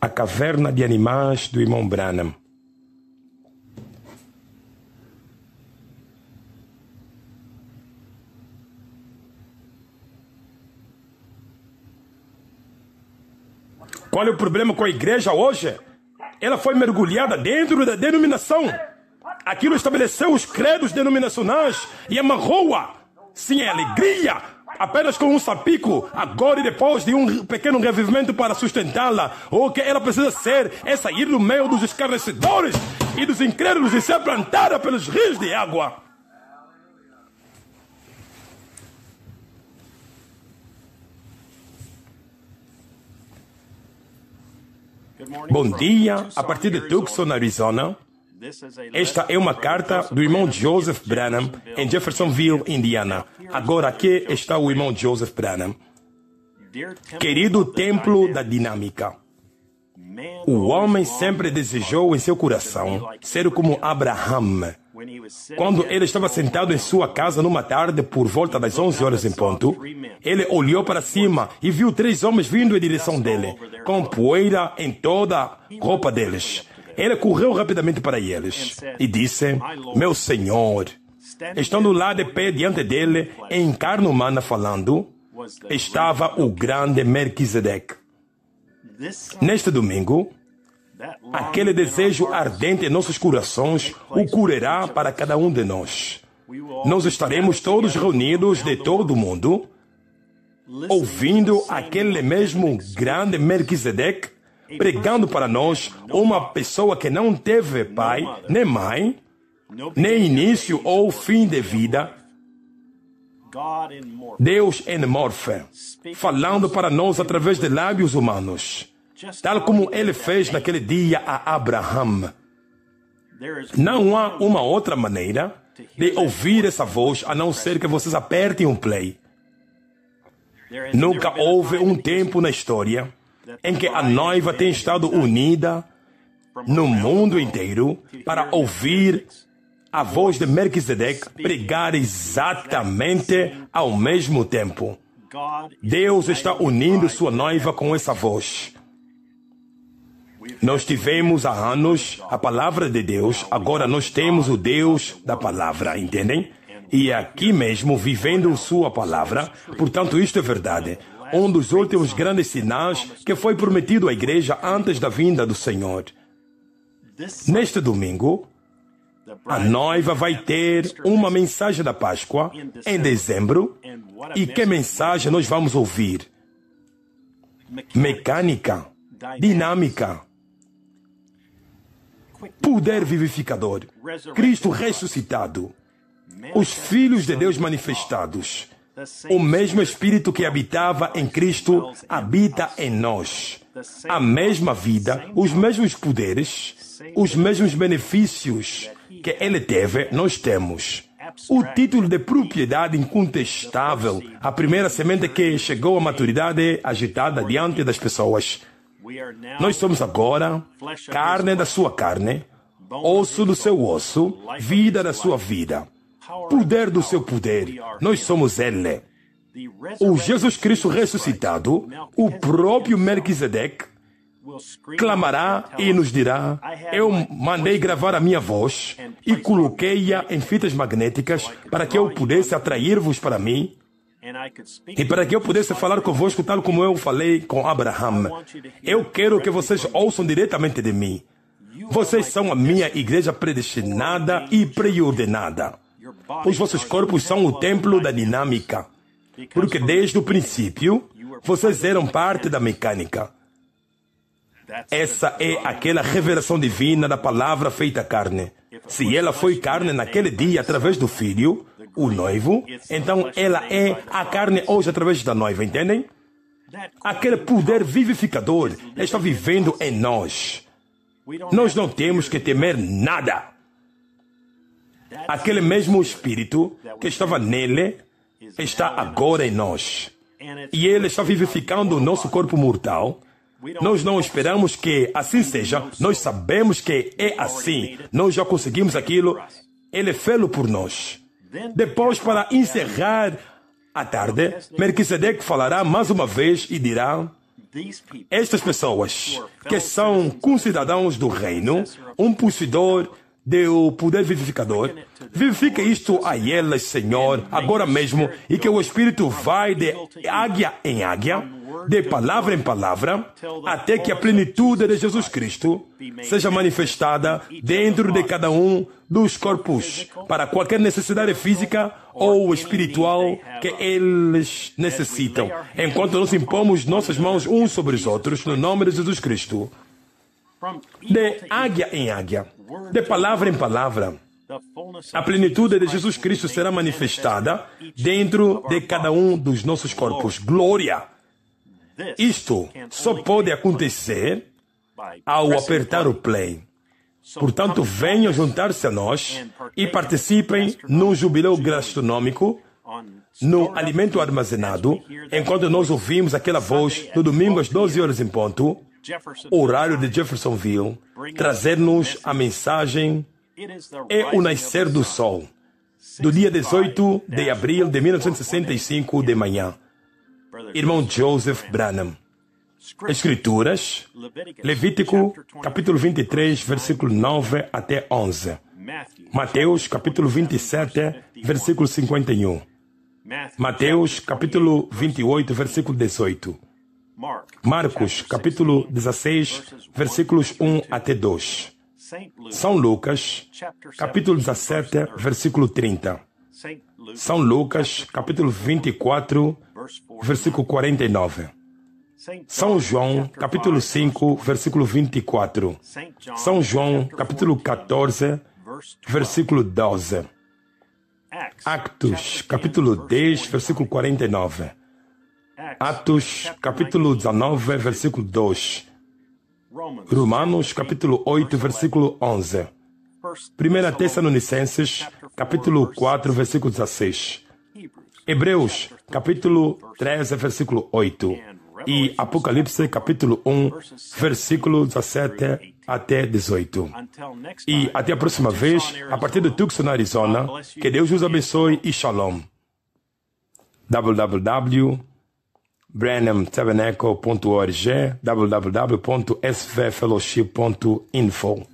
A Caverna de Animais, do irmão Branham. Qual é o problema com a igreja hoje? Ela foi mergulhada dentro da denominação. Aquilo estabeleceu os credos denominacionais e amarrou-a. Sim, é alegria apenas com um sapico, agora e depois de um pequeno revivimento para sustentá-la. O que ela precisa ser é sair do meio dos escarnecedores e dos incrédulos e ser plantada pelos rios de água. Bom dia, a partir de Tucson, Arizona. Esta é uma carta do irmão Joseph Branham em Jeffersonville, Indiana. Agora aqui está o irmão Joseph Branham. Querido templo da dinâmica, o homem sempre desejou em seu coração ser como Abraham. Quando ele estava sentado em sua casa numa tarde por volta das 11 horas em ponto, ele olhou para cima e viu três homens vindo em direção dele, com poeira em toda a roupa deles. Ele correu rapidamente para eles e disse: Meu senhor, estando lá de pé diante dele, em carne humana falando, estava o grande Melquisedeque. Neste domingo, aquele desejo ardente em nossos corações o curará para cada um de nós. Nós estaremos todos reunidos de todo o mundo, ouvindo aquele mesmo grande Melquisedeque pregando para nós uma pessoa que não teve pai, nem mãe, nem início ou fim de vida. Deus em é morfe, falando para nós através de lábios humanos, tal como ele fez naquele dia a Abraham. Não há uma outra maneira de ouvir essa voz a não ser que vocês apertem um play. Nunca houve um tempo na história em que a noiva tem estado unida no mundo inteiro para ouvir a voz de Melquisedeque pregar exatamente ao mesmo tempo. Deus está unindo sua noiva com essa voz. Nós tivemos há anos a palavra de Deus, agora nós temos o Deus da palavra, entendem? E é aqui mesmo vivendo sua palavra, portanto, isto é verdade um dos últimos grandes sinais que foi prometido à igreja antes da vinda do Senhor. Neste domingo, a noiva vai ter uma mensagem da Páscoa em dezembro. E que mensagem nós vamos ouvir? Mecânica, dinâmica, poder vivificador, Cristo ressuscitado, os filhos de Deus manifestados o mesmo Espírito que habitava em Cristo habita em nós. A mesma vida, os mesmos poderes, os mesmos benefícios que ele teve, nós temos. O título de propriedade incontestável, a primeira semente que chegou à maturidade agitada diante das pessoas. Nós somos agora carne da sua carne, osso do seu osso, vida da sua vida poder do seu poder. Nós somos Ele. O Jesus Cristo ressuscitado, o próprio Melquisedeque, clamará e nos dirá: Eu mandei gravar a minha voz e coloquei-a em fitas magnéticas para que eu pudesse atrair-vos para mim e para que eu pudesse falar convosco, tal como eu falei com Abraham. Eu quero que vocês ouçam diretamente de mim. Vocês são a minha igreja predestinada e preordenada. Os vossos corpos são o templo da dinâmica, porque desde o princípio vocês eram parte da mecânica. Essa é aquela revelação divina da palavra feita carne. Se ela foi carne naquele dia através do filho, o noivo, então ela é a carne hoje através da noiva, entendem? Aquele poder vivificador está vivendo em nós. Nós não temos que temer nada. Aquele mesmo Espírito que estava nele está agora em nós. E ele está vivificando o nosso corpo mortal. Nós não esperamos que assim seja, nós sabemos que é assim. Nós já conseguimos aquilo, ele fez-lo por nós. Depois, para encerrar a tarde, Melquisedeque falará mais uma vez e dirá: Estas pessoas que são concidadãos do reino, um possuidor deu poder vivificador. Vivifica isto a elas, Senhor, agora mesmo, e que o Espírito vai de águia em águia, de palavra em palavra, até que a plenitude de Jesus Cristo seja manifestada dentro de cada um dos corpos, para qualquer necessidade física ou espiritual que eles necessitam, enquanto nós impomos nossas mãos uns sobre os outros, no nome de Jesus Cristo de águia em águia, de palavra em palavra. A plenitude de Jesus Cristo será manifestada dentro de cada um dos nossos corpos. Glória! Isto só pode acontecer ao apertar o play. Portanto, venham juntar-se a nós e participem no jubileu gastronômico, no alimento armazenado, enquanto nós ouvimos aquela voz no domingo às 12 horas em ponto, o horário de Jeffersonville, trazer-nos a mensagem É o Nascer do Sol, do dia 18 de abril de 1965 de manhã. Irmão Joseph Branham. Escrituras, Levítico, capítulo 23, versículo 9 até 11. Mateus, capítulo 27, versículo 51. Mateus, capítulo 28, versículo 18. Marcos, capítulo 16, versículos 1 até 2. São Lucas, capítulo 17, versículo 30. São Lucas, capítulo 24, versículo 49. São João, capítulo 5, versículo 24. São João, capítulo 14, versículo 12. Actos, capítulo 10, versículo 49. Atos capítulo 19, versículo 2. Romanos capítulo 8, versículo 11. 1 Tessalonicenses capítulo 4, versículo 16. Hebreus capítulo 13, versículo 8. E Apocalipse capítulo 1, versículo 17 até 18. E até a próxima vez, a partir do Tucson, Arizona, que Deus os abençoe e shalom. www branhamtabernacle.org, www.svfellowship.info.